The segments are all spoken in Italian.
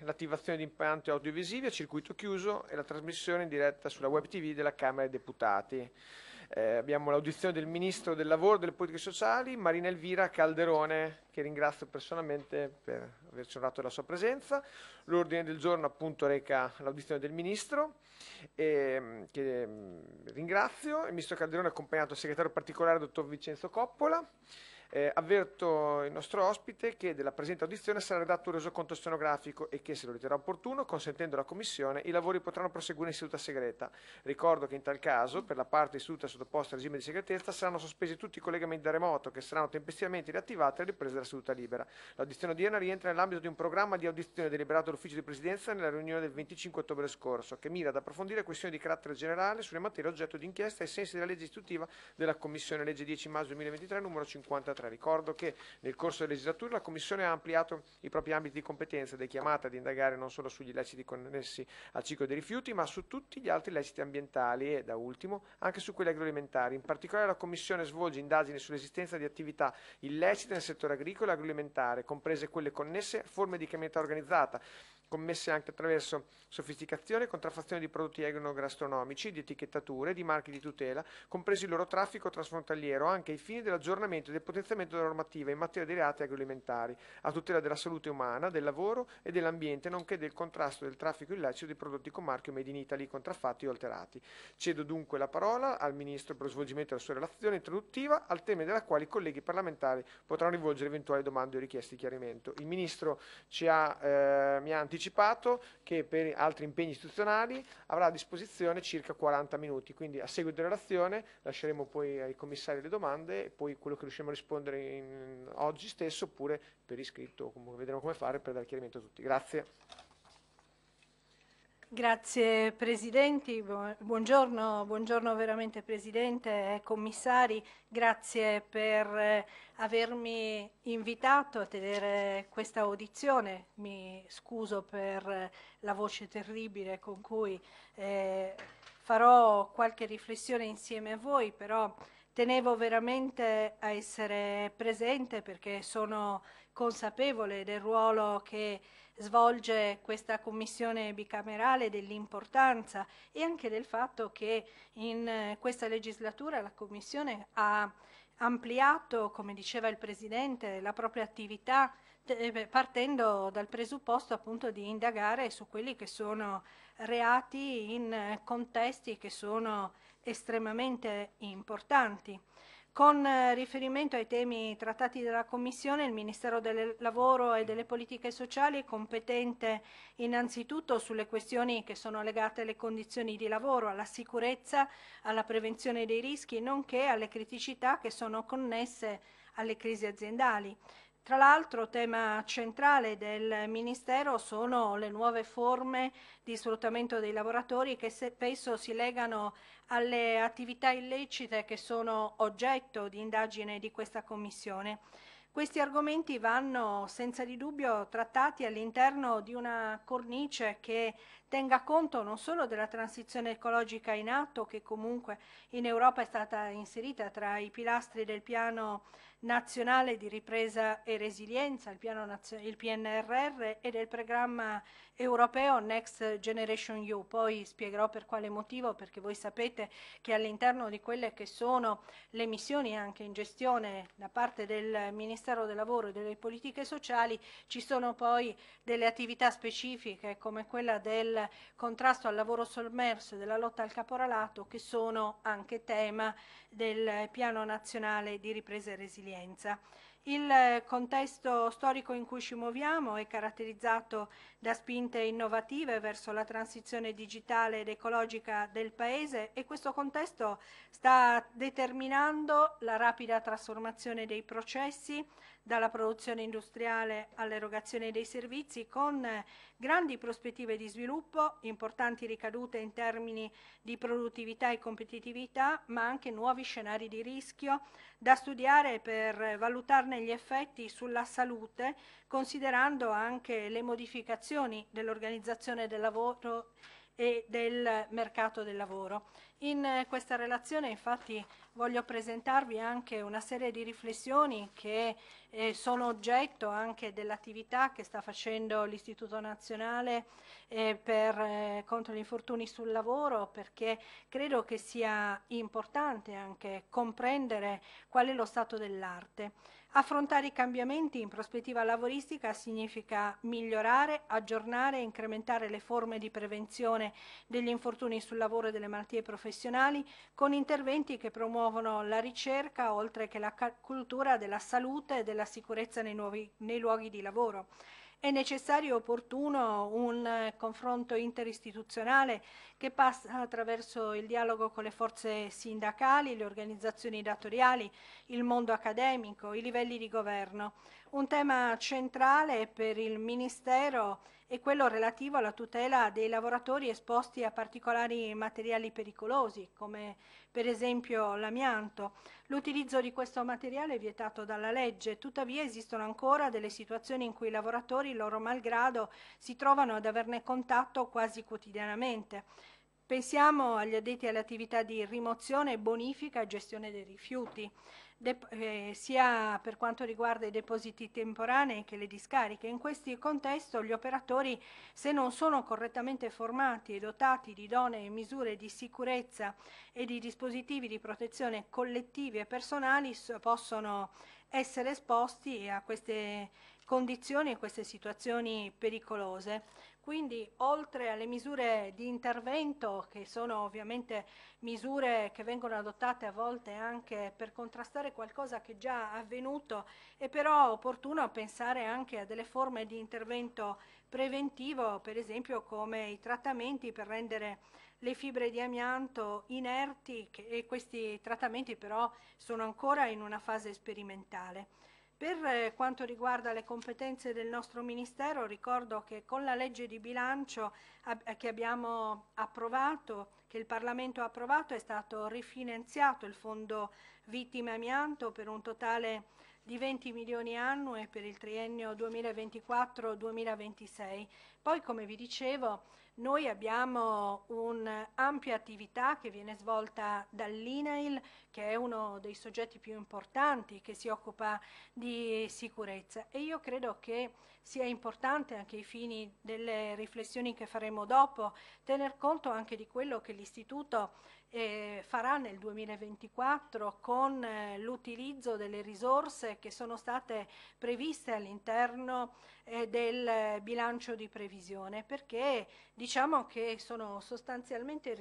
l'attivazione di impianti audiovisivi a circuito chiuso e la trasmissione in diretta sulla web tv della Camera dei Deputati. Eh, abbiamo l'audizione del Ministro del Lavoro e delle Politiche Sociali, Marina Elvira Calderone, che ringrazio personalmente per averci onorato la sua presenza. L'ordine del giorno appunto reca l'audizione del Ministro, eh, che ehm, ringrazio. Il Ministro Calderone è accompagnato dal Segretario particolare, Dottor Vincenzo Coppola. Eh, avverto il nostro ospite che della presente audizione sarà redatto un resoconto stenografico e che, se lo riterrà opportuno, consentendo la Commissione, i lavori potranno proseguire in seduta segreta. Ricordo che in tal caso, per la parte istituta sottoposta al regime di segretezza, saranno sospesi tutti i collegamenti da remoto che saranno tempestivamente riattivati e riprese della seduta libera. L'audizione odierna rientra nell'ambito di un programma di audizione deliberato dall'Ufficio di Presidenza nella riunione del 25 ottobre scorso, che mira ad approfondire questioni di carattere generale sulle materie oggetto di inchiesta ai sensi della legge istitutiva della Commissione, legge 10 maggio 2023, numero 53. Inoltre ricordo che nel corso della legislatura la Commissione ha ampliato i propri ambiti di competenza ed è chiamata ad indagare non solo sugli illeciti connessi al ciclo dei rifiuti, ma su tutti gli altri illeciti ambientali e, da ultimo, anche su quelli agroalimentari. In particolare la Commissione svolge indagini sull'esistenza di attività illecite nel settore agricolo e agroalimentare, comprese quelle connesse a forme di criminalità organizzata, commesse anche attraverso sofisticazione e contraffazione di prodotti agro enogastronomici, di etichettature, di marchi di tutela, compresi il loro traffico trasfrontaliero, anche ai fini dell'aggiornamento e del potenziamento della normativa in materia di reati agroalimentari, a tutela della salute umana, del lavoro e dell'ambiente, nonché del contrasto del traffico illecito di prodotti con marchio Made in Italy contraffatti o alterati. Cedo dunque la parola al Ministro per lo svolgimento della sua relazione introduttiva, al tema della quale i colleghi parlamentari potranno rivolgere eventuali domande o richieste di chiarimento. Il Ministro ha, eh, mi ha anticipato anticipato che per altri impegni istituzionali avrà a disposizione circa 40 minuti, quindi a seguito della relazione lasceremo poi ai commissari le domande e poi quello che riusciremo a rispondere in, oggi stesso oppure per iscritto, vedremo come fare per dare chiarimento a tutti. Grazie. Grazie Presidenti, buongiorno, buongiorno veramente Presidente e Commissari, grazie per eh, avermi invitato a tenere questa audizione, mi scuso per eh, la voce terribile con cui eh, farò qualche riflessione insieme a voi, però tenevo veramente a essere presente perché sono consapevole del ruolo che svolge questa commissione bicamerale dell'importanza e anche del fatto che in eh, questa legislatura la commissione ha ampliato, come diceva il Presidente, la propria attività eh, partendo dal presupposto appunto di indagare su quelli che sono reati in eh, contesti che sono estremamente importanti. Con eh, riferimento ai temi trattati dalla Commissione, il Ministero del Lavoro e delle Politiche Sociali è competente innanzitutto sulle questioni che sono legate alle condizioni di lavoro, alla sicurezza, alla prevenzione dei rischi, nonché alle criticità che sono connesse alle crisi aziendali. Tra l'altro tema centrale del Ministero sono le nuove forme di sfruttamento dei lavoratori che spesso si legano alle attività illecite che sono oggetto di indagine di questa Commissione. Questi argomenti vanno senza di dubbio trattati all'interno di una cornice che tenga conto non solo della transizione ecologica in atto che comunque in Europa è stata inserita tra i pilastri del piano nazionale di ripresa e resilienza, il, il PNRR e del programma europeo Next Generation EU. Poi spiegherò per quale motivo, perché voi sapete che all'interno di quelle che sono le missioni anche in gestione da parte del Ministero del Lavoro e delle Politiche Sociali ci sono poi delle attività specifiche come quella del contrasto al lavoro sommerso e della lotta al caporalato che sono anche tema del Piano Nazionale di Ripresa e Resilienza. Il contesto storico in cui ci muoviamo è caratterizzato da spinte innovative verso la transizione digitale ed ecologica del Paese e questo contesto sta determinando la rapida trasformazione dei processi, dalla produzione industriale all'erogazione dei servizi, con grandi prospettive di sviluppo, importanti ricadute in termini di produttività e competitività, ma anche nuovi scenari di rischio da studiare per valutarne gli effetti sulla salute, considerando anche le modificazioni dell'organizzazione del lavoro e del mercato del lavoro. In questa relazione infatti voglio presentarvi anche una serie di riflessioni che eh, sono oggetto anche dell'attività che sta facendo l'Istituto Nazionale eh, per, eh, contro gli infortuni sul lavoro perché credo che sia importante anche comprendere qual è lo stato dell'arte. Affrontare i cambiamenti in prospettiva lavoristica significa migliorare, aggiornare e incrementare le forme di prevenzione degli infortuni sul lavoro e delle malattie professionali con interventi che promuovono la ricerca oltre che la cultura della salute e della sicurezza nei, nuovi, nei luoghi di lavoro è necessario e opportuno un eh, confronto interistituzionale che passa attraverso il dialogo con le forze sindacali, le organizzazioni datoriali, il mondo accademico, i livelli di governo. Un tema centrale per il Ministero è quello relativo alla tutela dei lavoratori esposti a particolari materiali pericolosi come per esempio l'amianto. L'utilizzo di questo materiale è vietato dalla legge, tuttavia esistono ancora delle situazioni in cui i lavoratori, loro malgrado, si trovano ad averne contatto quasi quotidianamente. Pensiamo agli addetti alle attività di rimozione, bonifica e gestione dei rifiuti eh, sia per quanto riguarda i depositi temporanei che le discariche. In questi contesti gli operatori, se non sono correttamente formati e dotati di idonee misure di sicurezza e di dispositivi di protezione collettivi e personali, possono essere esposti a queste condizioni e queste situazioni pericolose. Quindi oltre alle misure di intervento, che sono ovviamente misure che vengono adottate a volte anche per contrastare qualcosa che è già avvenuto, è però opportuno pensare anche a delle forme di intervento preventivo, per esempio come i trattamenti per rendere le fibre di amianto inerti e questi trattamenti però sono ancora in una fase sperimentale. Per eh, quanto riguarda le competenze del nostro Ministero, ricordo che con la legge di bilancio eh, che abbiamo approvato, che il Parlamento ha approvato, è stato rifinanziato il fondo vittime amianto per un totale di 20 milioni annue per il triennio 2024-2026. Poi, come vi dicevo, noi abbiamo un'ampia attività che viene svolta dall'INAIL, che è uno dei soggetti più importanti che si occupa di sicurezza e io credo che sia importante anche ai fini delle riflessioni che faremo dopo tener conto anche di quello che l'istituto eh, farà nel 2024 con eh, l'utilizzo delle risorse che sono state previste all'interno eh, del eh, bilancio di previsione perché diciamo che sono sostanzialmente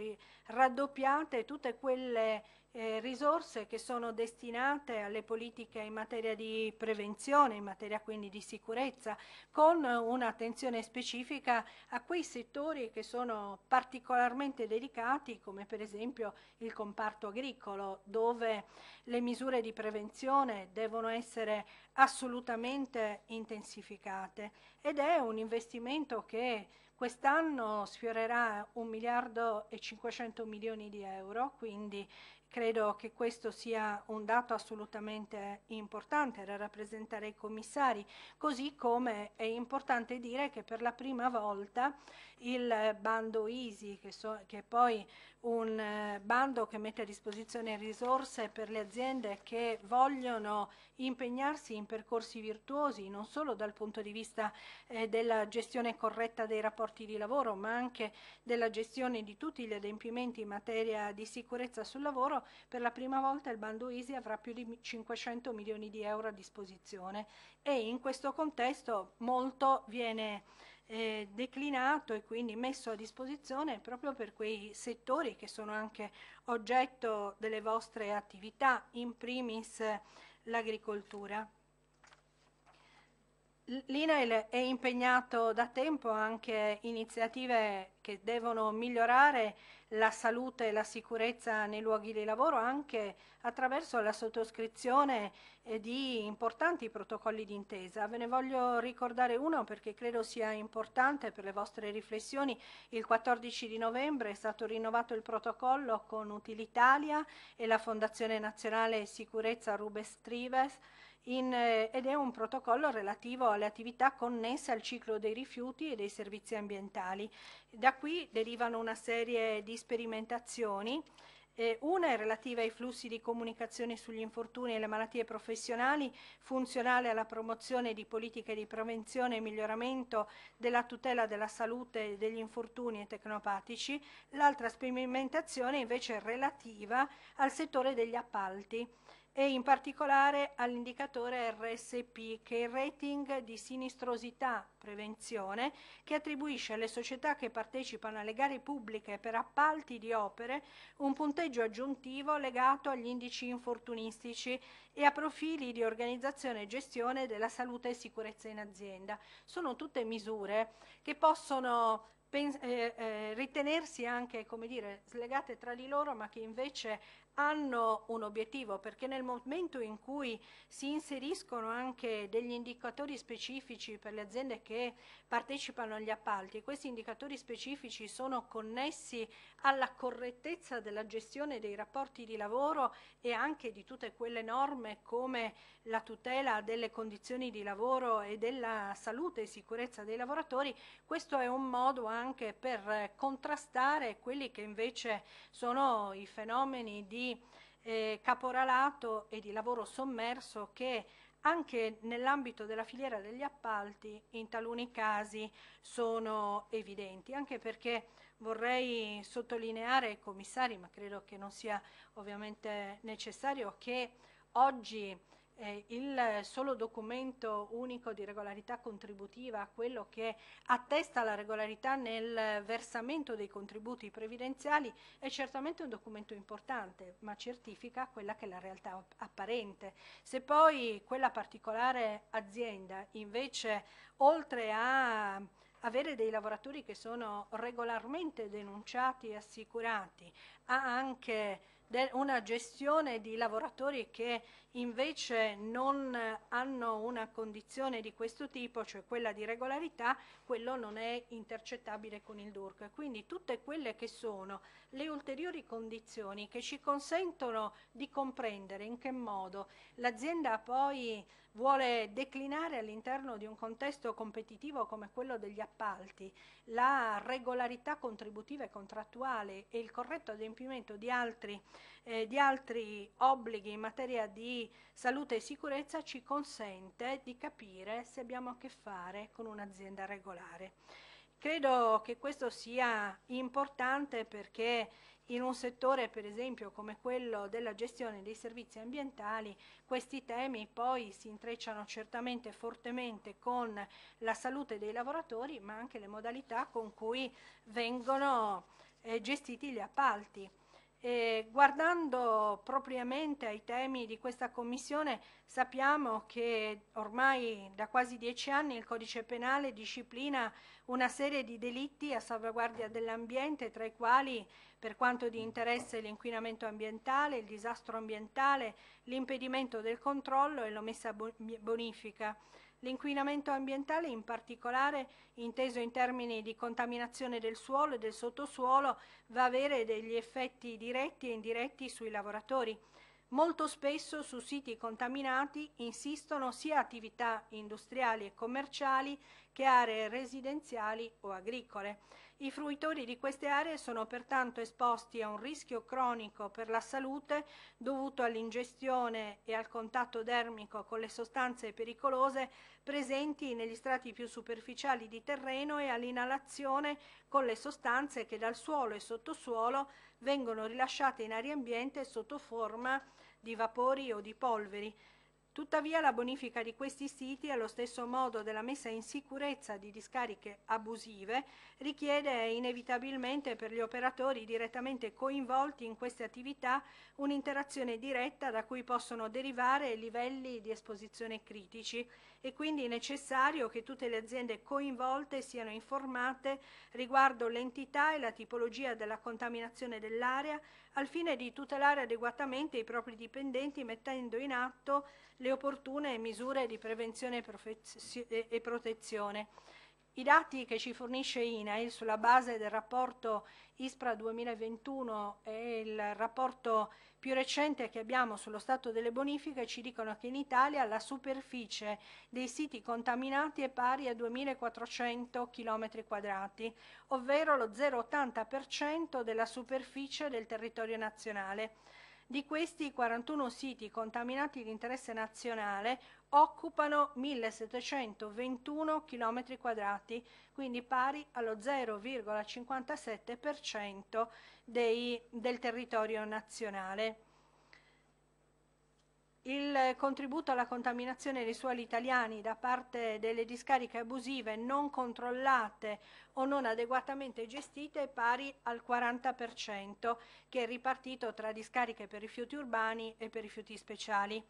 raddoppiate tutte quelle eh, risorse che sono destinate alle politiche in materia di prevenzione, in materia quindi di sicurezza, con un'attenzione specifica a quei settori che sono particolarmente delicati, come per esempio il comparto agricolo, dove le misure di prevenzione devono essere assolutamente intensificate ed è un investimento che quest'anno sfiorerà 1 miliardo e 500 milioni di euro, quindi Credo che questo sia un dato assolutamente importante da rappresentare ai commissari, così come è importante dire che per la prima volta il bando Easy, che, so, che è poi un eh, bando che mette a disposizione risorse per le aziende che vogliono impegnarsi in percorsi virtuosi, non solo dal punto di vista eh, della gestione corretta dei rapporti di lavoro, ma anche della gestione di tutti gli adempimenti in materia di sicurezza sul lavoro, per la prima volta il bando ISI avrà più di 500 milioni di euro a disposizione e in questo contesto molto viene eh, declinato e quindi messo a disposizione proprio per quei settori che sono anche oggetto delle vostre attività, in primis eh, l'agricoltura. L'INAIL è impegnato da tempo anche iniziative che devono migliorare la salute e la sicurezza nei luoghi di lavoro anche attraverso la sottoscrizione di importanti protocolli d'intesa. Ve ne voglio ricordare uno perché credo sia importante per le vostre riflessioni. Il 14 di novembre è stato rinnovato il protocollo con Utilitalia e la Fondazione Nazionale Sicurezza Rubes Trives in, eh, ed è un protocollo relativo alle attività connesse al ciclo dei rifiuti e dei servizi ambientali. Da qui derivano una serie di sperimentazioni eh, una è relativa ai flussi di comunicazione sugli infortuni e le malattie professionali, funzionale alla promozione di politiche di prevenzione e miglioramento della tutela della salute degli infortuni e tecnopatici. L'altra sperimentazione invece è relativa al settore degli appalti e in particolare all'indicatore RSP, che è il rating di sinistrosità prevenzione, che attribuisce alle società che partecipano alle gare pubbliche per appalti di opere un punteggio aggiuntivo legato agli indici infortunistici e a profili di organizzazione e gestione della salute e sicurezza in azienda. Sono tutte misure che possono eh, eh, ritenersi anche come dire, slegate tra di loro, ma che invece hanno un obiettivo perché nel momento in cui si inseriscono anche degli indicatori specifici per le aziende che partecipano agli appalti, questi indicatori specifici sono connessi alla correttezza della gestione dei rapporti di lavoro e anche di tutte quelle norme come la tutela delle condizioni di lavoro e della salute e sicurezza dei lavoratori, questo è un modo anche per contrastare quelli che invece sono i fenomeni di eh, caporalato e di lavoro sommerso che anche nell'ambito della filiera degli appalti in taluni casi sono evidenti, anche perché vorrei sottolineare ai commissari, ma credo che non sia ovviamente necessario, che oggi eh, il solo documento unico di regolarità contributiva, quello che attesta la regolarità nel versamento dei contributi previdenziali, è certamente un documento importante, ma certifica quella che è la realtà apparente. Se poi quella particolare azienda invece, oltre a avere dei lavoratori che sono regolarmente denunciati e assicurati, ha anche una gestione di lavoratori che invece non hanno una condizione di questo tipo, cioè quella di regolarità, quello non è intercettabile con il DURC. Quindi tutte quelle che sono le ulteriori condizioni che ci consentono di comprendere in che modo l'azienda poi vuole declinare all'interno di un contesto competitivo come quello degli appalti la regolarità contributiva e contrattuale e il corretto adempimento di altri, eh, di altri obblighi in materia di di salute e sicurezza ci consente di capire se abbiamo a che fare con un'azienda regolare. Credo che questo sia importante perché in un settore per esempio come quello della gestione dei servizi ambientali questi temi poi si intrecciano certamente fortemente con la salute dei lavoratori ma anche le modalità con cui vengono eh, gestiti gli appalti. E guardando propriamente ai temi di questa Commissione, sappiamo che ormai da quasi dieci anni il codice penale disciplina una serie di delitti a salvaguardia dell'ambiente, tra i quali per quanto di interesse l'inquinamento ambientale, il disastro ambientale, l'impedimento del controllo e l'omessa bonifica. L'inquinamento ambientale, in particolare inteso in termini di contaminazione del suolo e del sottosuolo, va a avere degli effetti diretti e indiretti sui lavoratori. Molto spesso su siti contaminati insistono sia attività industriali e commerciali che aree residenziali o agricole. I fruitori di queste aree sono pertanto esposti a un rischio cronico per la salute dovuto all'ingestione e al contatto dermico con le sostanze pericolose presenti negli strati più superficiali di terreno e all'inalazione con le sostanze che dal suolo e sottosuolo vengono rilasciate in aria ambiente sotto forma di vapori o di polveri. Tuttavia la bonifica di questi siti, allo stesso modo della messa in sicurezza di discariche abusive, richiede inevitabilmente per gli operatori direttamente coinvolti in queste attività un'interazione diretta da cui possono derivare livelli di esposizione critici e quindi è necessario che tutte le aziende coinvolte siano informate riguardo l'entità e la tipologia della contaminazione dell'area al fine di tutelare adeguatamente i propri dipendenti mettendo in atto le opportune misure di prevenzione e protezione. I dati che ci fornisce INAIL sulla base del rapporto ISPRA 2021 e il rapporto più recente che abbiamo sullo stato delle bonifiche ci dicono che in Italia la superficie dei siti contaminati è pari a 2.400 km quadrati, ovvero lo 0,80% della superficie del territorio nazionale. Di questi 41 siti contaminati di interesse nazionale, occupano 1721 km quadrati, quindi pari allo 0,57% dei, del territorio nazionale. Il contributo alla contaminazione dei suoli italiani da parte delle discariche abusive non controllate o non adeguatamente gestite è pari al 40%, che è ripartito tra discariche per rifiuti urbani e per rifiuti speciali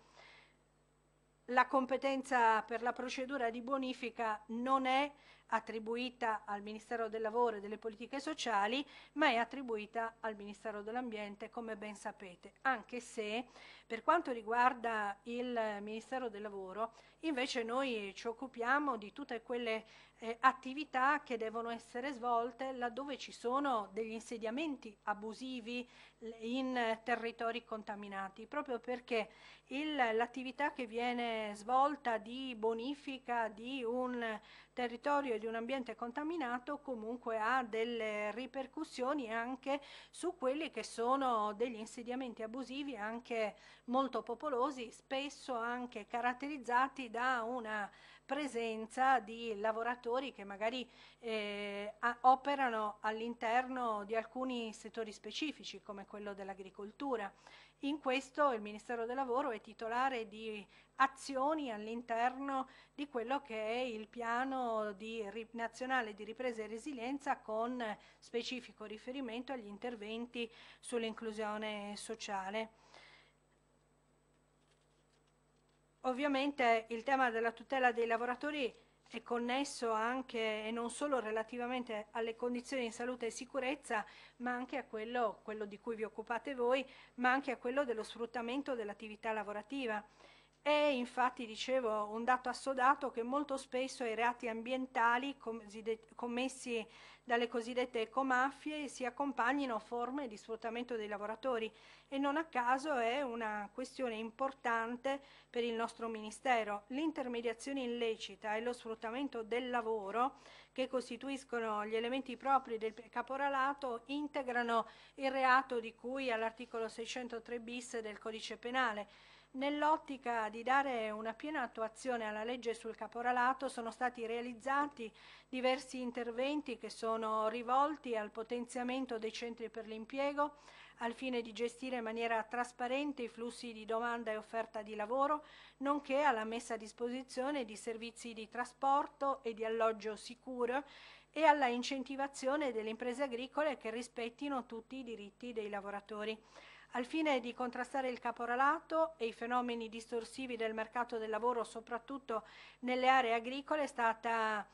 la competenza per la procedura di bonifica non è attribuita al Ministero del Lavoro e delle Politiche Sociali, ma è attribuita al Ministero dell'Ambiente, come ben sapete, anche se per quanto riguarda il Ministero del Lavoro, invece noi ci occupiamo di tutte quelle eh, attività che devono essere svolte laddove ci sono degli insediamenti abusivi in territori contaminati, proprio perché l'attività che viene svolta di bonifica di un territorio e di un ambiente contaminato comunque ha delle ripercussioni anche su quelli che sono degli insediamenti abusivi anche molto popolosi, spesso anche caratterizzati da una presenza di lavoratori che magari eh, operano all'interno di alcuni settori specifici come quello dell'agricoltura. In questo il Ministero del Lavoro è titolare di azioni all'interno di quello che è il piano di nazionale di ripresa e resilienza con specifico riferimento agli interventi sull'inclusione sociale. Ovviamente il tema della tutela dei lavoratori è connesso anche e non solo relativamente alle condizioni di salute e sicurezza, ma anche a quello, quello di cui vi occupate voi, ma anche a quello dello sfruttamento dell'attività lavorativa. È infatti, dicevo, un dato assodato che molto spesso i reati ambientali commessi dalle cosiddette ecomafie si accompagnino a forme di sfruttamento dei lavoratori e non a caso è una questione importante per il nostro Ministero. L'intermediazione illecita e lo sfruttamento del lavoro che costituiscono gli elementi propri del caporalato integrano il reato di cui all'articolo 603 bis del codice penale Nell'ottica di dare una piena attuazione alla legge sul caporalato sono stati realizzati diversi interventi che sono rivolti al potenziamento dei centri per l'impiego al fine di gestire in maniera trasparente i flussi di domanda e offerta di lavoro, nonché alla messa a disposizione di servizi di trasporto e di alloggio sicuro e alla incentivazione delle imprese agricole che rispettino tutti i diritti dei lavoratori al fine di contrastare il caporalato e i fenomeni distorsivi del mercato del lavoro, soprattutto nelle aree agricole, è stata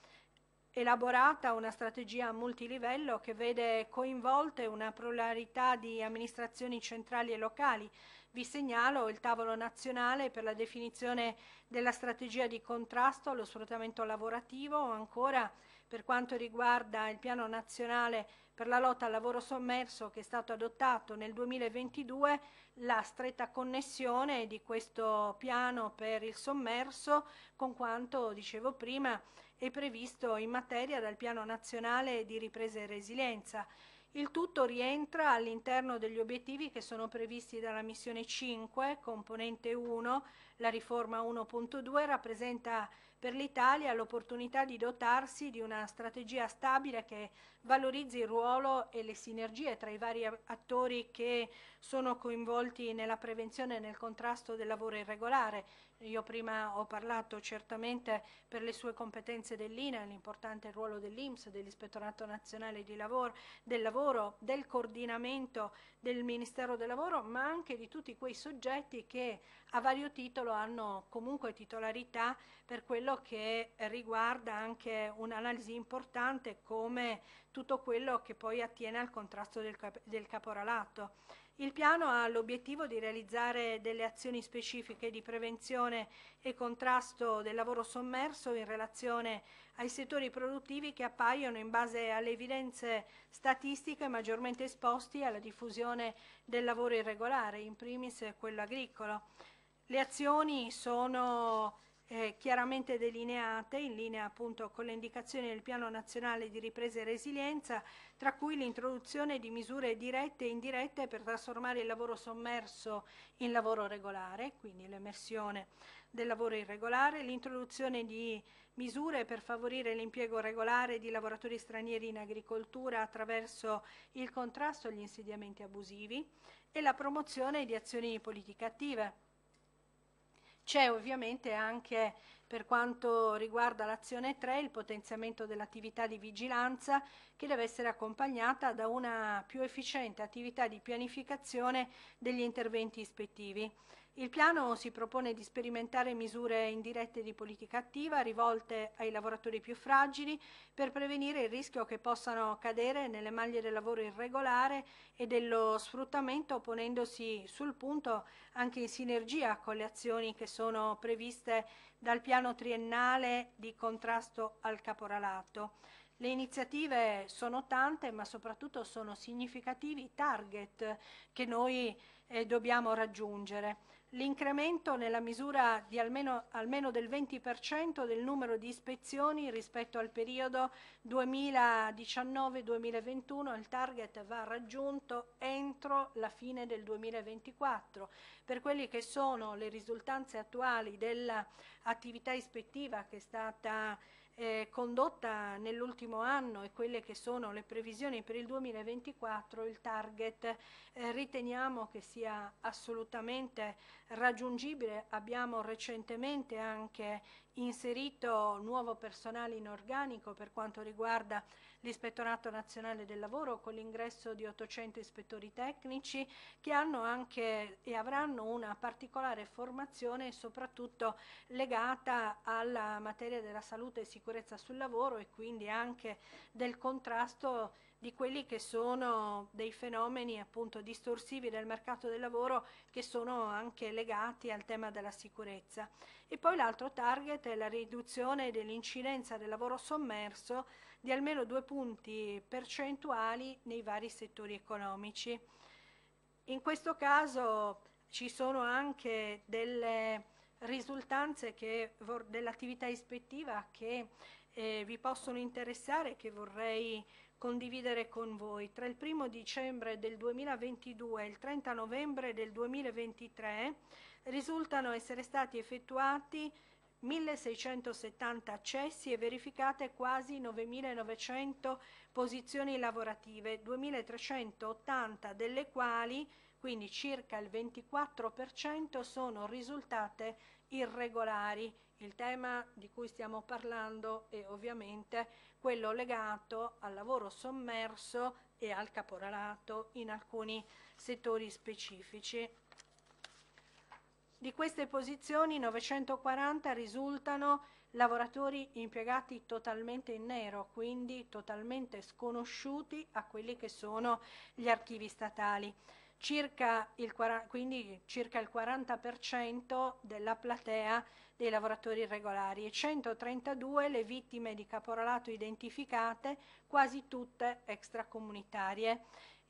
elaborata una strategia multilivello che vede coinvolte una pluralità di amministrazioni centrali e locali. Vi segnalo il tavolo nazionale per la definizione della strategia di contrasto allo sfruttamento lavorativo ancora per quanto riguarda il piano nazionale per la lotta al lavoro sommerso che è stato adottato nel 2022, la stretta connessione di questo piano per il sommerso con quanto, dicevo prima, è previsto in materia dal Piano Nazionale di Ripresa e Resilienza. Il tutto rientra all'interno degli obiettivi che sono previsti dalla missione 5, componente 1, la riforma 1.2 rappresenta per l'Italia l'opportunità di dotarsi di una strategia stabile che valorizzi il ruolo e le sinergie tra i vari attori che sono coinvolti nella prevenzione e nel contrasto del lavoro irregolare, io prima ho parlato certamente per le sue competenze dell'INA, l'importante ruolo dell'IMS, dell'Ispettorato Nazionale lavoro, del Lavoro, del coordinamento del Ministero del Lavoro, ma anche di tutti quei soggetti che a vario titolo hanno comunque titolarità per quello che riguarda anche un'analisi importante come tutto quello che poi attiene al contrasto del, cap del caporalato il piano ha l'obiettivo di realizzare delle azioni specifiche di prevenzione e contrasto del lavoro sommerso in relazione ai settori produttivi che appaiono in base alle evidenze statistiche maggiormente esposti alla diffusione del lavoro irregolare, in primis quello agricolo. Le azioni sono eh, chiaramente delineate in linea appunto con le indicazioni del Piano Nazionale di Ripresa e Resilienza, tra cui l'introduzione di misure dirette e indirette per trasformare il lavoro sommerso in lavoro regolare, quindi l'emersione del lavoro irregolare, l'introduzione di misure per favorire l'impiego regolare di lavoratori stranieri in agricoltura attraverso il contrasto agli insediamenti abusivi e la promozione di azioni di politica attive c'è ovviamente anche per quanto riguarda l'azione 3 il potenziamento dell'attività di vigilanza che deve essere accompagnata da una più efficiente attività di pianificazione degli interventi ispettivi. Il piano si propone di sperimentare misure indirette di politica attiva rivolte ai lavoratori più fragili per prevenire il rischio che possano cadere nelle maglie del lavoro irregolare e dello sfruttamento ponendosi sul punto anche in sinergia con le azioni che sono previste dal piano triennale di contrasto al caporalato. Le iniziative sono tante, ma soprattutto sono significativi i target che noi eh, dobbiamo raggiungere l'incremento nella misura di almeno, almeno del 20% del numero di ispezioni rispetto al periodo 2019-2021, il target va raggiunto entro la fine del 2024. Per quelle che sono le risultanze attuali dell'attività ispettiva che è stata eh, condotta nell'ultimo anno e quelle che sono le previsioni per il 2024, il target eh, riteniamo che sia assolutamente raggiungibile. Abbiamo recentemente anche inserito nuovo personale in organico per quanto riguarda l'Ispettorato Nazionale del Lavoro con l'ingresso di 800 ispettori tecnici che hanno anche e avranno una particolare formazione soprattutto legata alla materia della salute e sicurezza sul lavoro e quindi anche del contrasto di quelli che sono dei fenomeni appunto distorsivi del mercato del lavoro che sono anche legati al tema della sicurezza. E poi l'altro target è la riduzione dell'incidenza del lavoro sommerso di almeno due punti percentuali nei vari settori economici. In questo caso ci sono anche delle risultanze dell'attività ispettiva che eh, vi possono interessare e che vorrei condividere con voi. Tra il 1 dicembre del 2022 e il 30 novembre del 2023 risultano essere stati effettuati 1670 accessi e verificate quasi 9.900 posizioni lavorative, 2.380 delle quali, quindi circa il 24%, sono risultate irregolari. Il tema di cui stiamo parlando è ovviamente quello legato al lavoro sommerso e al caporalato in alcuni settori specifici. Di queste posizioni 940 risultano lavoratori impiegati totalmente in nero, quindi totalmente sconosciuti a quelli che sono gli archivi statali. Circa il, quindi circa il 40% della platea dei lavoratori irregolari e 132 le vittime di caporalato identificate, quasi tutte extracomunitarie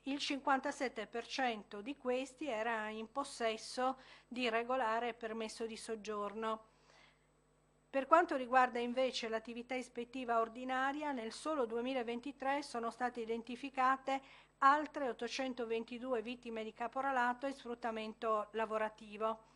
il 57% di questi era in possesso di regolare permesso di soggiorno. Per quanto riguarda invece l'attività ispettiva ordinaria, nel solo 2023 sono state identificate altre 822 vittime di caporalato e sfruttamento lavorativo.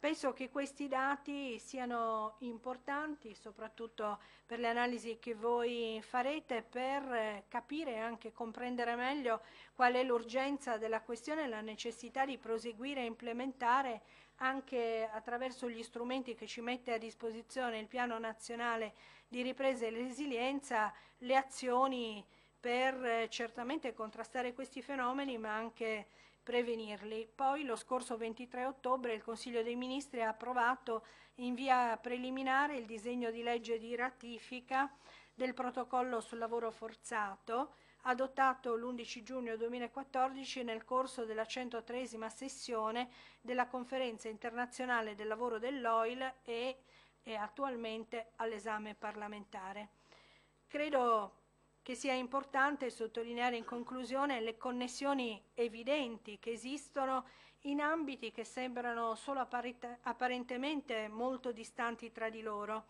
Penso che questi dati siano importanti soprattutto per le analisi che voi farete per eh, capire e anche comprendere meglio qual è l'urgenza della questione e la necessità di proseguire e implementare anche attraverso gli strumenti che ci mette a disposizione il Piano Nazionale di Ripresa e Resilienza le azioni per eh, certamente contrastare questi fenomeni ma anche prevenirli. Poi lo scorso 23 ottobre il Consiglio dei Ministri ha approvato in via preliminare il disegno di legge di ratifica del protocollo sul lavoro forzato adottato l'11 giugno 2014 nel corso della 103 sessione della Conferenza internazionale del lavoro dell'OIL e è attualmente all'esame parlamentare. Credo che sia importante sottolineare in conclusione le connessioni evidenti che esistono in ambiti che sembrano solo apparentemente molto distanti tra di loro.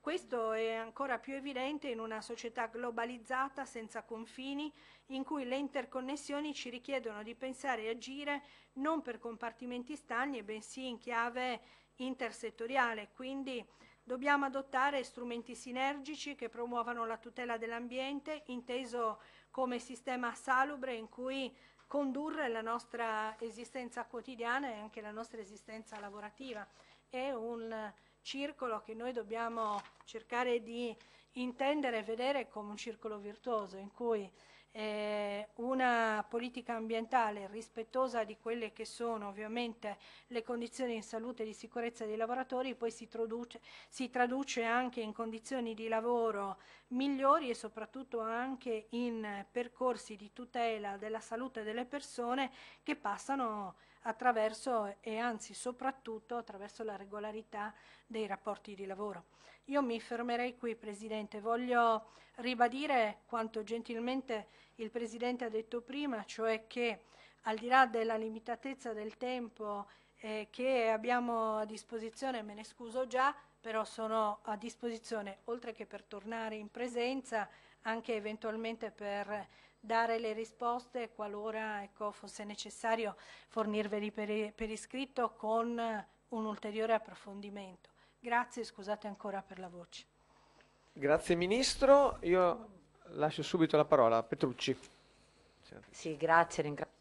Questo è ancora più evidente in una società globalizzata senza confini, in cui le interconnessioni ci richiedono di pensare e agire non per compartimenti stagni, bensì in chiave intersettoriale, quindi dobbiamo adottare strumenti sinergici che promuovano la tutela dell'ambiente, inteso come sistema salubre in cui condurre la nostra esistenza quotidiana e anche la nostra esistenza lavorativa. È un circolo che noi dobbiamo cercare di intendere e vedere come un circolo virtuoso in cui eh, una politica ambientale rispettosa di quelle che sono ovviamente le condizioni di salute e di sicurezza dei lavoratori poi si, traduce, si traduce anche in condizioni di lavoro migliori e soprattutto anche in percorsi di tutela della salute delle persone che passano attraverso e anzi soprattutto attraverso la regolarità dei rapporti di lavoro. Io mi fermerei qui, Presidente. Voglio ribadire quanto gentilmente il Presidente ha detto prima, cioè che al di là della limitatezza del tempo eh, che abbiamo a disposizione, me ne scuso già, però sono a disposizione, oltre che per tornare in presenza, anche eventualmente per dare le risposte qualora ecco, fosse necessario fornirveli per, per iscritto con un ulteriore approfondimento. Grazie e scusate ancora per la voce. Grazie Ministro, io lascio subito la parola a Petrucci. Sì, grazie, ringrazio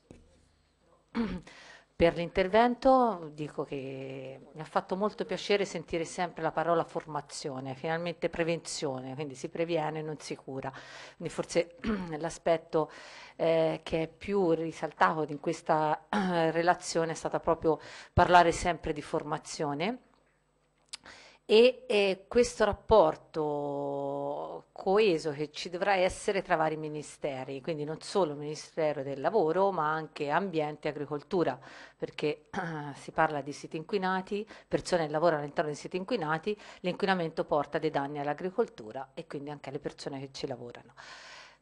per l'intervento. Dico che mi ha fatto molto piacere sentire sempre la parola formazione, finalmente prevenzione, quindi si previene e non si cura. Quindi forse l'aspetto eh, che è più risaltato in questa relazione è stato proprio parlare sempre di formazione e eh, questo rapporto coeso che ci dovrà essere tra vari ministeri, quindi non solo il Ministero del Lavoro ma anche Ambiente e Agricoltura, perché eh, si parla di siti inquinati, persone che lavorano all'interno di siti inquinati, l'inquinamento porta dei danni all'agricoltura e quindi anche alle persone che ci lavorano.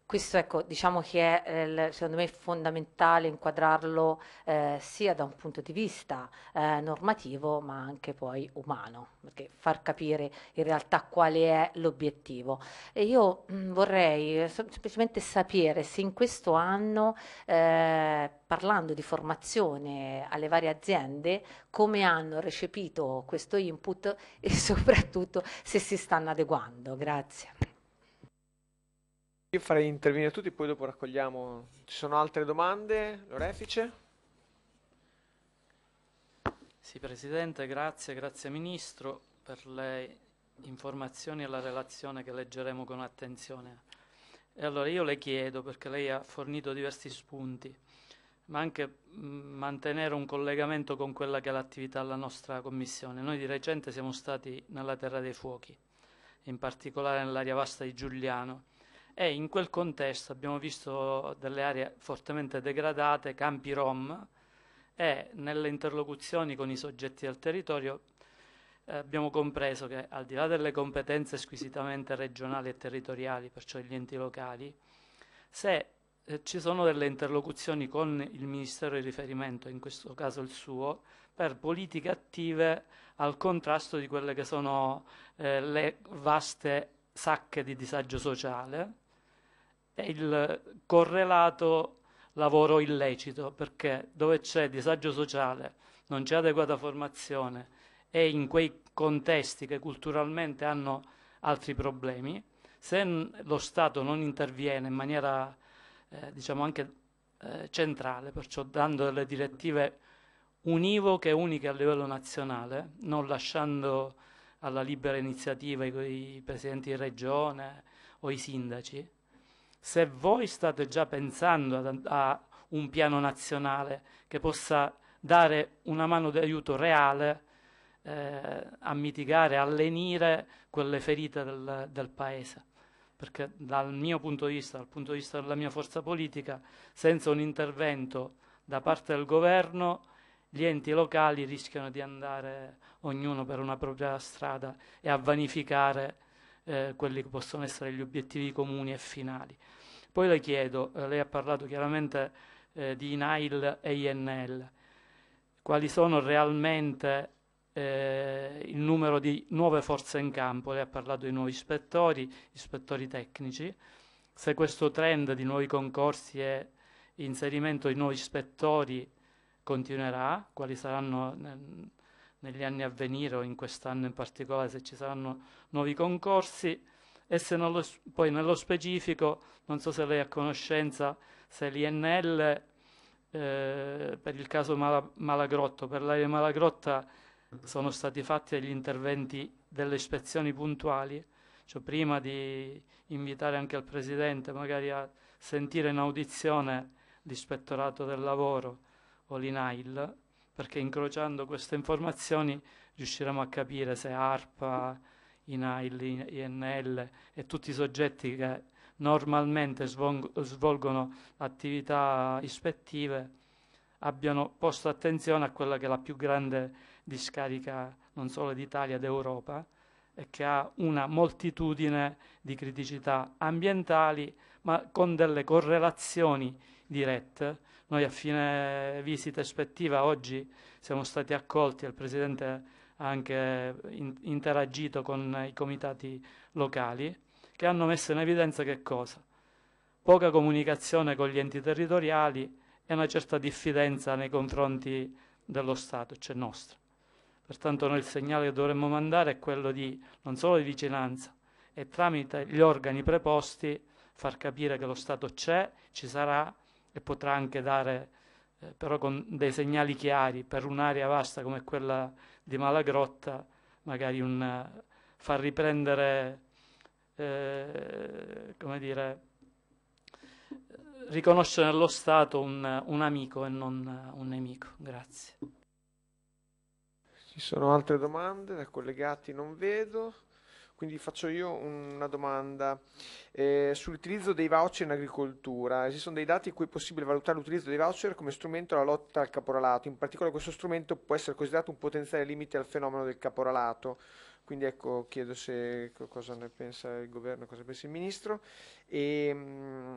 Questo ecco, diciamo che è eh, secondo me fondamentale inquadrarlo eh, sia da un punto di vista eh, normativo ma anche poi umano, perché far capire in realtà quale è l'obiettivo. E io mh, mm, vorrei eh, semplicemente sapere se in questo anno, eh, parlando di formazione alle varie aziende, come hanno recepito questo input e soprattutto se si stanno adeguando. Grazie. Io farei intervenire tutti, poi dopo raccogliamo. Ci sono altre domande? Lorefice? Sì, Presidente, grazie, grazie Ministro per le informazioni e la relazione che leggeremo con attenzione. E allora io le chiedo, perché lei ha fornito diversi spunti, ma anche mantenere un collegamento con quella che è l'attività della nostra Commissione. Noi di recente siamo stati nella Terra dei Fuochi, in particolare nell'area vasta di Giuliano, e in quel contesto abbiamo visto delle aree fortemente degradate, campi rom, e nelle interlocuzioni con i soggetti del territorio eh, abbiamo compreso che al di là delle competenze squisitamente regionali e territoriali, perciò gli enti locali, se eh, ci sono delle interlocuzioni con il Ministero di riferimento, in questo caso il suo, per politiche attive al contrasto di quelle che sono eh, le vaste sacche di disagio sociale e il correlato lavoro illecito, perché dove c'è disagio sociale, non c'è adeguata formazione e in quei contesti che culturalmente hanno altri problemi, se lo Stato non interviene in maniera eh, diciamo anche eh, centrale, perciò dando delle direttive univoche, uniche a livello nazionale, non lasciando alla libera iniziativa i, presidenti di regione o i sindaci, se voi state già pensando a, a un piano nazionale che possa dare una mano d'aiuto reale eh, a mitigare, a lenire quelle ferite del, del paese perché dal mio punto di vista, dal punto di vista della mia forza politica, senza un intervento da parte del governo gli enti locali rischiano di andare ognuno per una propria strada e a vanificare eh, quelli che possono essere gli obiettivi comuni e finali. Poi le chiedo, eh, lei ha parlato chiaramente eh, di INAIL e INL, quali sono realmente eh, il numero di nuove forze in campo? Lei ha parlato di nuovi ispettori, ispettori tecnici, se questo trend di nuovi concorsi e inserimento di nuovi ispettori continuerà, quali saranno nel, negli anni a venire o in quest'anno in particolare se ci saranno nuovi concorsi e se lo, poi nello specifico, non so se lei è a conoscenza, se l'INL eh, per il caso Mala, Malagrotto, per l'area Malagrotta sono stati fatti degli interventi delle ispezioni puntuali, cioè prima di invitare anche il Presidente magari a sentire in audizione l'ispettorato del lavoro o l'INAIL, perché incrociando queste informazioni riusciremo a capire se ARPA, INAIL, INL e tutti i soggetti che normalmente svolgono attività ispettive abbiano posto attenzione a quella che è la più grande discarica non solo d'Italia, d'Europa, e che ha una moltitudine di criticità ambientali, ma con delle correlazioni dirette noi a fine visita ispettiva oggi siamo stati accolti, il Presidente ha anche in, interagito con i comitati locali che hanno messo in evidenza che cosa? Poca comunicazione con gli enti territoriali e una certa diffidenza nei confronti dello Stato, cioè nostro. Pertanto noi il segnale che dovremmo mandare è quello di non solo di vicinanza e tramite gli organi preposti far capire che lo Stato c'è, ci sarà e potrà anche dare eh, però con dei segnali chiari per un'area vasta come quella di Malagrotta, magari un, eh, far riprendere, eh, come dire, riconoscere nello Stato un, un amico e non eh, un nemico. Grazie. Ci sono altre domande da collegati? Non vedo. Quindi faccio io una domanda eh, sull'utilizzo dei voucher in agricoltura. Esistono dei dati in cui è possibile valutare l'utilizzo dei voucher come strumento alla lotta al caporalato. In particolare questo strumento può essere considerato un potenziale limite al fenomeno del caporalato. Quindi ecco, chiedo se, cosa ne pensa il governo, cosa ne pensa il ministro e mh, mm,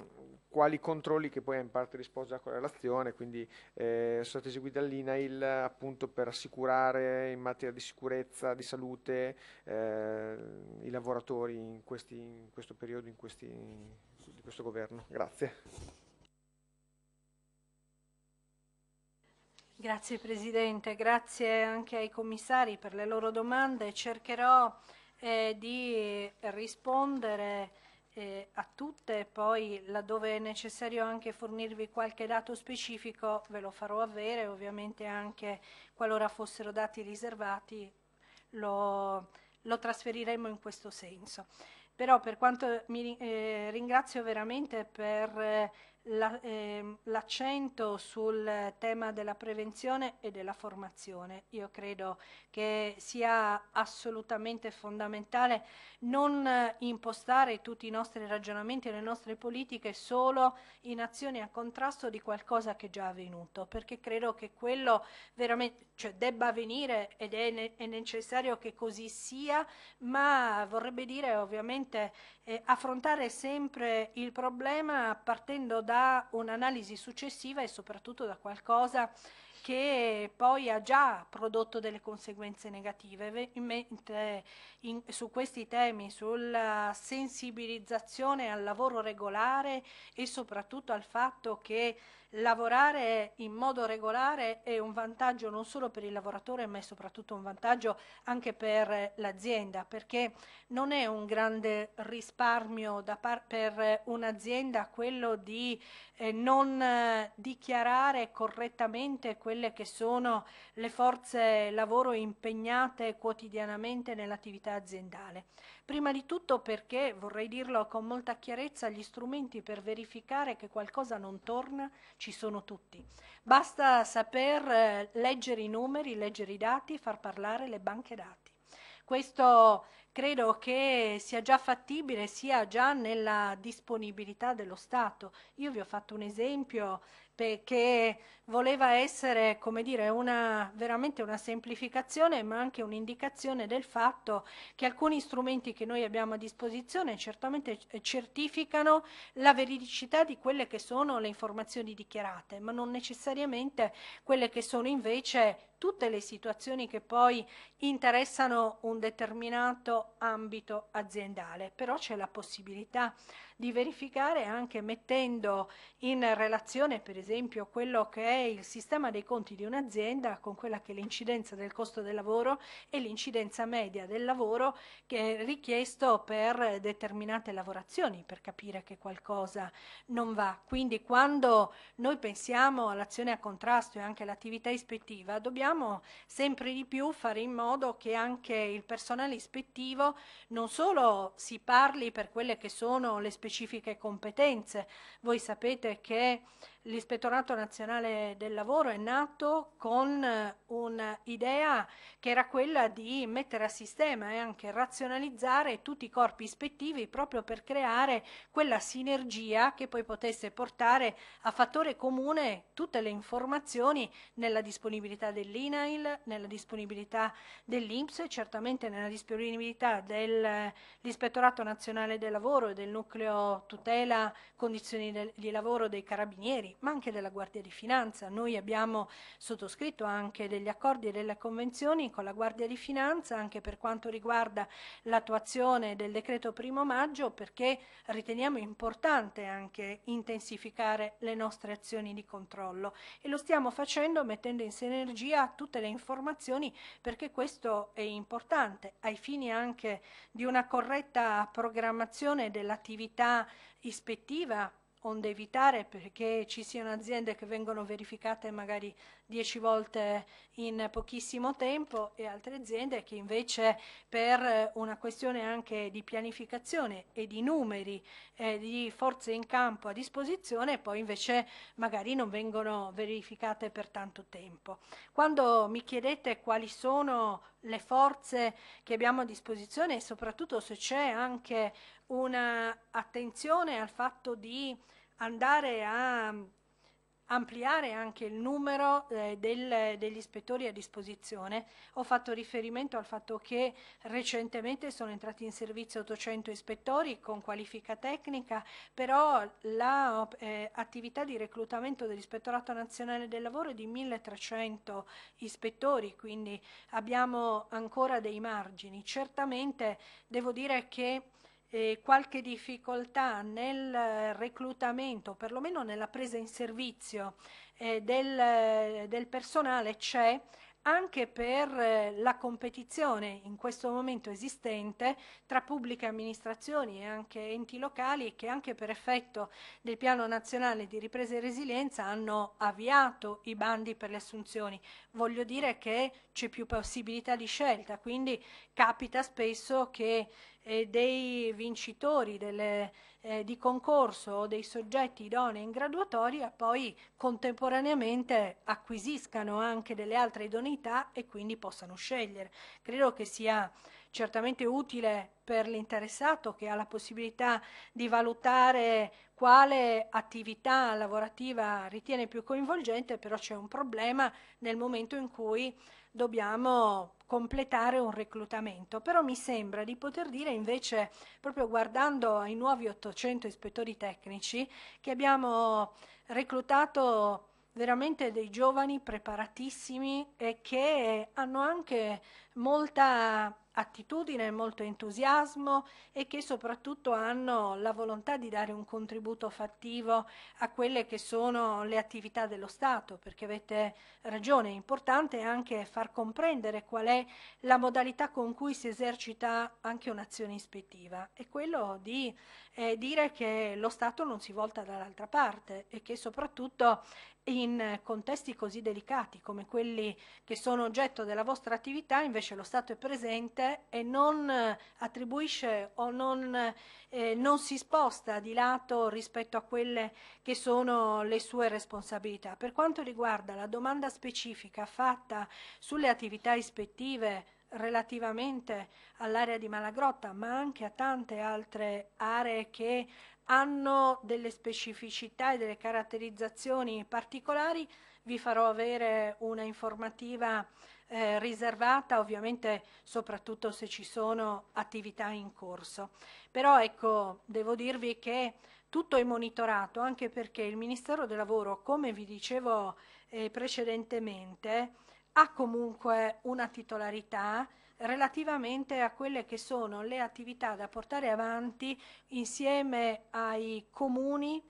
quali controlli che poi in parte risposto a quella relazione, quindi eh, sono stati eseguiti dall'INAIL appunto per assicurare in materia di sicurezza, di salute eh, i lavoratori in, questi, in, questo periodo, in, questi, in questo governo. Grazie. Grazie Presidente, grazie anche ai commissari per le loro domande. Cercherò eh, di rispondere eh, a tutte poi laddove è necessario anche fornirvi qualche dato specifico ve lo farò avere, ovviamente anche qualora fossero dati riservati lo, lo trasferiremo in questo senso. Però per quanto mi eh, ringrazio veramente per la, eh, l'accento sul tema della prevenzione e della formazione. Io credo che sia assolutamente fondamentale non impostare tutti i nostri ragionamenti e le nostre politiche solo in azioni a contrasto di qualcosa che è già avvenuto, perché credo che quello veramente cioè, debba avvenire ed è, ne- è necessario che così sia, ma vorrebbe dire ovviamente eh, affrontare sempre il problema partendo da un'analisi successiva e soprattutto da qualcosa che poi ha già prodotto delle conseguenze negative. Mentre in, su questi temi, sulla sensibilizzazione al lavoro regolare e soprattutto al fatto che lavorare in modo regolare è un vantaggio non solo per il lavoratore ma è soprattutto un vantaggio anche per l'azienda perché non è un grande risparmio per un'azienda quello di eh, non eh, dichiarare correttamente quelle che sono le forze lavoro impegnate quotidianamente nell'attività aziendale. Prima di tutto perché, vorrei dirlo con molta chiarezza, gli strumenti per verificare che qualcosa non torna ci sono tutti. Basta saper eh, leggere i numeri, leggere i dati, far parlare le banche dati. Questo credo che sia già fattibile, sia già nella disponibilità dello Stato. Io vi ho fatto un esempio perché voleva essere, come dire, una, veramente una semplificazione, ma anche un'indicazione del fatto che alcuni strumenti che noi abbiamo a disposizione certamente certificano la veridicità di quelle che sono le informazioni dichiarate, ma non necessariamente quelle che sono invece tutte le situazioni che poi interessano un determinato ambito aziendale, però c'è la possibilità di verificare anche mettendo in relazione per esempio quello che è il sistema dei conti di un'azienda con quella che è l'incidenza del costo del lavoro e l'incidenza media del lavoro che è richiesto per determinate lavorazioni per capire che qualcosa non va. Quindi quando noi pensiamo all'azione a contrasto e anche all'attività ispettiva dobbiamo sempre di più fare in modo che anche il personale ispettivo non solo si parli per quelle che sono le specifiche specifiche competenze. Voi sapete che L'Ispettorato Nazionale del Lavoro è nato con eh, un'idea che era quella di mettere a sistema e anche razionalizzare tutti i corpi ispettivi proprio per creare quella sinergia che poi potesse portare a fattore comune tutte le informazioni nella disponibilità dell'INAIL, nella disponibilità dell'INPS e certamente nella disponibilità dell'Ispettorato eh, Nazionale del Lavoro e del Nucleo Tutela Condizioni di Lavoro dei Carabinieri ma anche della Guardia di Finanza. Noi abbiamo sottoscritto anche degli accordi e delle convenzioni con la Guardia di Finanza anche per quanto riguarda l'attuazione del decreto primo maggio perché riteniamo importante anche intensificare le nostre azioni di controllo e lo stiamo facendo mettendo in sinergia tutte le informazioni perché questo è importante ai fini anche di una corretta programmazione dell'attività ispettiva onde evitare perché ci siano aziende che vengono verificate magari dieci volte in pochissimo tempo e altre aziende che invece per una questione anche di pianificazione e di numeri eh, di forze in campo a disposizione poi invece magari non vengono verificate per tanto tempo. Quando mi chiedete quali sono le forze che abbiamo a disposizione e soprattutto se c'è anche una attenzione al fatto di andare a ampliare anche il numero eh, del, degli ispettori a disposizione. Ho fatto riferimento al fatto che recentemente sono entrati in servizio 800 ispettori con qualifica tecnica, però l'attività la, eh, di reclutamento dell'Ispettorato Nazionale del Lavoro è di 1300 ispettori, quindi abbiamo ancora dei margini. Certamente devo dire che eh, qualche difficoltà nel eh, reclutamento, perlomeno nella presa in servizio eh, del, eh, del personale c'è anche per eh, la competizione in questo momento esistente tra pubbliche amministrazioni e anche enti locali che anche per effetto del piano nazionale di ripresa e resilienza hanno avviato i bandi per le assunzioni. Voglio dire che c'è più possibilità di scelta, quindi capita spesso che eh, dei vincitori delle eh, di concorso o dei soggetti idonei in graduatoria poi contemporaneamente acquisiscano anche delle altre idoneità e quindi possano scegliere. Credo che sia certamente utile per l'interessato che ha la possibilità di valutare quale attività lavorativa ritiene più coinvolgente, però c'è un problema nel momento in cui dobbiamo completare un reclutamento, però mi sembra di poter dire invece, proprio guardando ai nuovi 800 ispettori tecnici, che abbiamo reclutato veramente dei giovani preparatissimi e che hanno anche molta attitudine, molto entusiasmo e che soprattutto hanno la volontà di dare un contributo fattivo a quelle che sono le attività dello Stato, perché avete ragione, è importante anche far comprendere qual è la modalità con cui si esercita anche un'azione ispettiva è quello di eh, dire che lo Stato non si volta dall'altra parte e che soprattutto in contesti così delicati come quelli che sono oggetto della vostra attività, invece lo Stato è presente e non eh, attribuisce o non, eh, non si sposta di lato rispetto a quelle che sono le sue responsabilità. Per quanto riguarda la domanda specifica fatta sulle attività ispettive relativamente all'area di Malagrotta, ma anche a tante altre aree che hanno delle specificità e delle caratterizzazioni particolari, vi farò avere una informativa eh, riservata, ovviamente soprattutto se ci sono attività in corso. Però ecco, devo dirvi che tutto è monitorato anche perché il Ministero del Lavoro, come vi dicevo eh, precedentemente, ha comunque una titolarità relativamente a quelle che sono le attività da portare avanti insieme ai comuni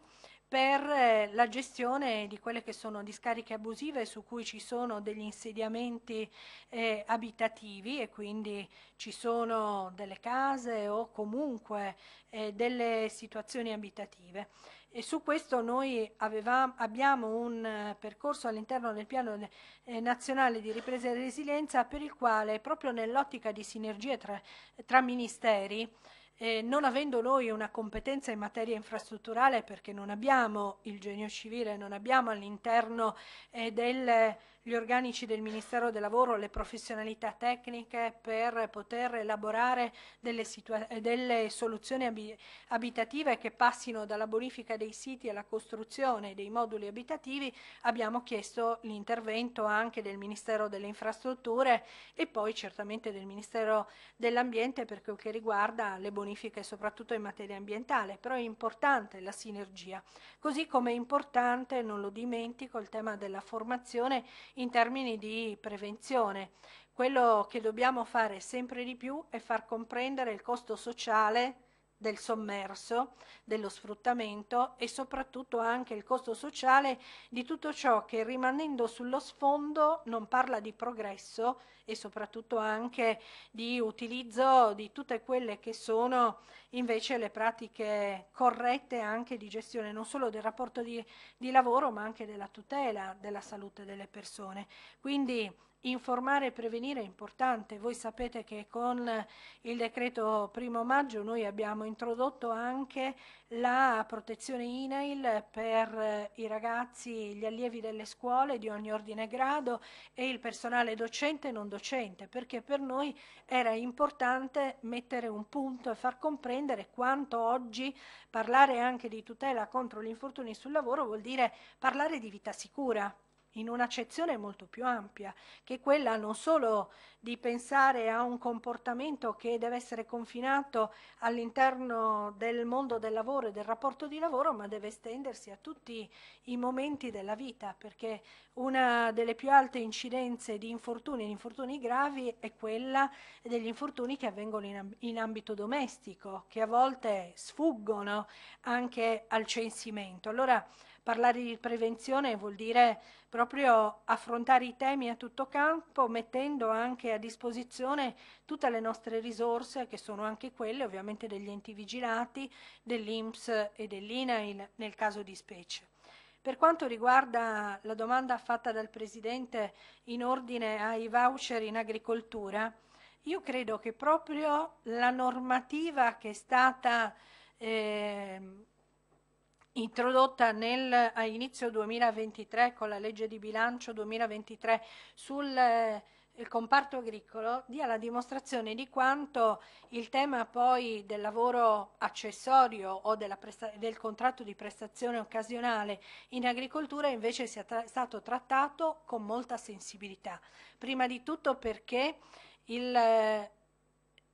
per eh, la gestione di quelle che sono discariche abusive su cui ci sono degli insediamenti eh, abitativi e quindi ci sono delle case o comunque eh, delle situazioni abitative e su questo noi avevamo, abbiamo un eh, percorso all'interno del piano eh, nazionale di ripresa e resilienza per il quale proprio nell'ottica di sinergie tra, tra ministeri eh, non avendo noi una competenza in materia infrastrutturale perché non abbiamo il genio civile, non abbiamo all'interno eh, del gli organici del Ministero del Lavoro, le professionalità tecniche per poter elaborare delle, delle soluzioni abi abitative che passino dalla bonifica dei siti alla costruzione dei moduli abitativi, abbiamo chiesto l'intervento anche del Ministero delle Infrastrutture e poi certamente del Ministero dell'Ambiente per quel che riguarda le bonifiche soprattutto in materia ambientale, però è importante la sinergia, così come è importante, non lo dimentico, il tema della formazione in termini di prevenzione. Quello che dobbiamo fare sempre di più è far comprendere il costo sociale del sommerso, dello sfruttamento e soprattutto anche il costo sociale di tutto ciò che rimanendo sullo sfondo non parla di progresso e soprattutto anche di utilizzo di tutte quelle che sono invece le pratiche corrette anche di gestione non solo del rapporto di, di lavoro ma anche della tutela della salute delle persone. Quindi informare e prevenire è importante. Voi sapete che con il decreto primo maggio noi abbiamo introdotto anche la protezione INAIL per i ragazzi, gli allievi delle scuole di ogni ordine e grado e il personale docente non docente docente, perché per noi era importante mettere un punto e far comprendere quanto oggi parlare anche di tutela contro gli infortuni sul lavoro vuol dire parlare di vita sicura, in un'accezione molto più ampia, che è quella non solo di pensare a un comportamento che deve essere confinato all'interno del mondo del lavoro e del rapporto di lavoro, ma deve estendersi a tutti i momenti della vita, perché una delle più alte incidenze di infortuni e infortuni gravi è quella degli infortuni che avvengono in, amb- in ambito domestico, che a volte sfuggono anche al censimento. Allora Parlare di prevenzione vuol dire proprio affrontare i temi a tutto campo, mettendo anche a disposizione tutte le nostre risorse, che sono anche quelle ovviamente degli enti vigilati, dell'INPS e dell'INAIL nel caso di specie. Per quanto riguarda la domanda fatta dal Presidente in ordine ai voucher in agricoltura, io credo che proprio la normativa che è stata eh, introdotta nel, a inizio 2023 con la legge di bilancio 2023 sul eh, comparto agricolo, dia la dimostrazione di quanto il tema poi del lavoro accessorio o del contratto di prestazione occasionale in agricoltura invece sia tra stato trattato con molta sensibilità. Prima di tutto perché il, eh,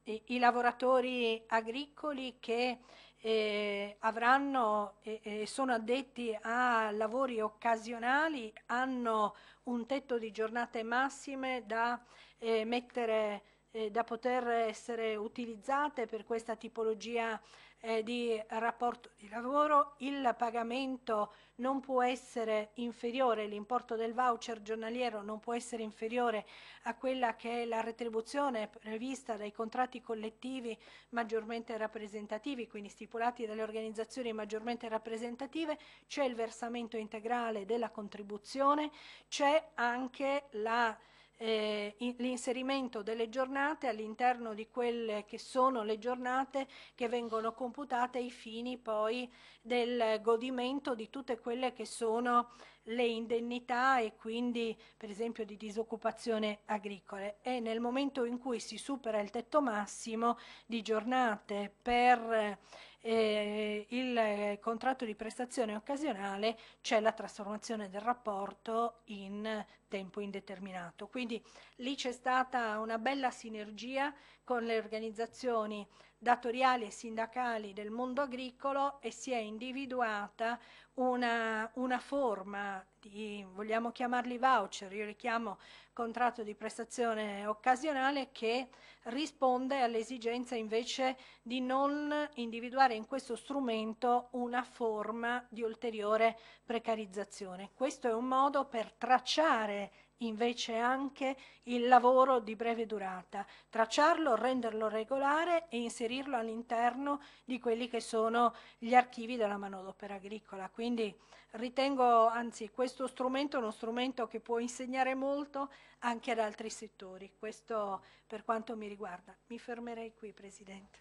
i, i lavoratori agricoli che eh, avranno e eh, sono addetti a lavori occasionali hanno un tetto di giornate massime da eh, mettere eh, da poter essere utilizzate per questa tipologia eh, di rapporto di lavoro, il pagamento non può essere inferiore, l'importo del voucher giornaliero non può essere inferiore a quella che è la retribuzione prevista dai contratti collettivi maggiormente rappresentativi, quindi stipulati dalle organizzazioni maggiormente rappresentative, c'è il versamento integrale della contribuzione, c'è anche la eh, l'inserimento delle giornate all'interno di quelle che sono le giornate che vengono computate ai fini poi del godimento di tutte quelle che sono le indennità e quindi per esempio di disoccupazione agricole e nel momento in cui si supera il tetto massimo di giornate per eh, il eh, contratto di prestazione occasionale c'è la trasformazione del rapporto in tempo indeterminato. Quindi lì c'è stata una bella sinergia con le organizzazioni datoriali e sindacali del mondo agricolo e si è individuata una, una forma di, vogliamo chiamarli voucher, io li chiamo contratto di prestazione occasionale che risponde all'esigenza invece di non individuare in questo strumento una forma di ulteriore precarizzazione. Questo è un modo per tracciare invece anche il lavoro di breve durata, tracciarlo, renderlo regolare e inserirlo all'interno di quelli che sono gli archivi della manodopera agricola. Quindi ritengo, anzi, questo strumento è uno strumento che può insegnare molto anche ad altri settori. Questo per quanto mi riguarda. Mi fermerei qui, Presidente.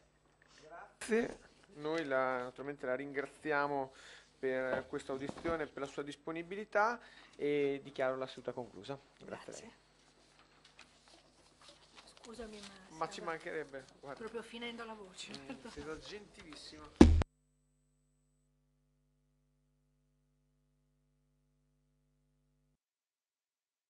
Grazie. Noi la, naturalmente la ringraziamo per questa audizione, per la sua disponibilità e dichiaro la seduta conclusa. Grazie. Grazie. Scusami, ma, ma ci mancherebbe. Guarda. Proprio finendo la voce. Mm, sei gentilissima.